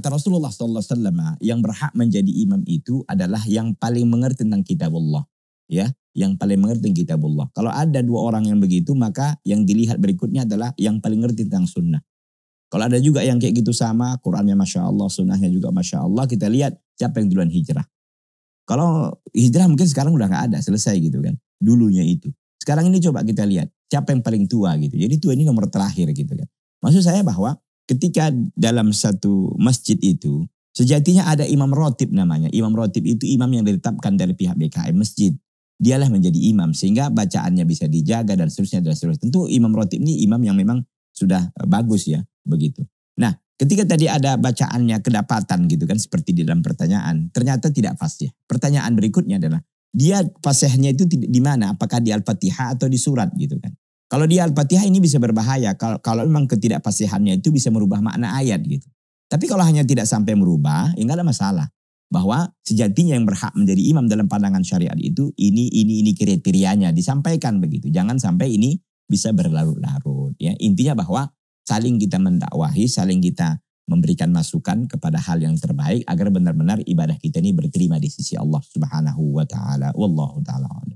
kata Rasulullah SAW yang berhak menjadi imam itu adalah yang paling mengerti tentang kitabullah. Ya, yang paling mengerti tentang Kitab Allah. Kalau ada dua orang yang begitu maka yang dilihat berikutnya adalah yang paling mengerti tentang sunnah. Kalau ada juga yang kayak gitu sama, Qurannya Masya Allah, sunnahnya juga Masya Allah, kita lihat siapa yang duluan hijrah. Kalau hijrah mungkin sekarang udah gak ada, selesai gitu kan. Dulunya itu. Sekarang ini coba kita lihat, siapa yang paling tua gitu. Jadi tua ini nomor terakhir gitu kan. Maksud saya bahwa ketika dalam satu masjid itu sejatinya ada imam rotib namanya. Imam rotib itu imam yang ditetapkan dari pihak BKM masjid. Dialah menjadi imam sehingga bacaannya bisa dijaga dan seterusnya dan seterusnya. Tentu imam rotib ini imam yang memang sudah eh, bagus ya begitu. Nah ketika tadi ada bacaannya kedapatan gitu kan seperti di dalam pertanyaan ternyata tidak pasti ya. Pertanyaan berikutnya adalah dia fasihnya itu di mana? Apakah di Al-Fatihah atau di surat gitu kan? Kalau di Al-Fatihah ini bisa berbahaya. Kalau kalau memang ketidakpastiannya itu bisa merubah makna ayat gitu. Tapi kalau hanya tidak sampai merubah, ya ada masalah. Bahwa sejatinya yang berhak menjadi imam dalam pandangan syariat itu ini ini ini kriterianya disampaikan begitu. Jangan sampai ini bisa berlarut-larut ya. Intinya bahwa saling kita mendakwahi, saling kita memberikan masukan kepada hal yang terbaik agar benar-benar ibadah kita ini berterima di sisi Allah Subhanahu wa taala. Wallahu taala.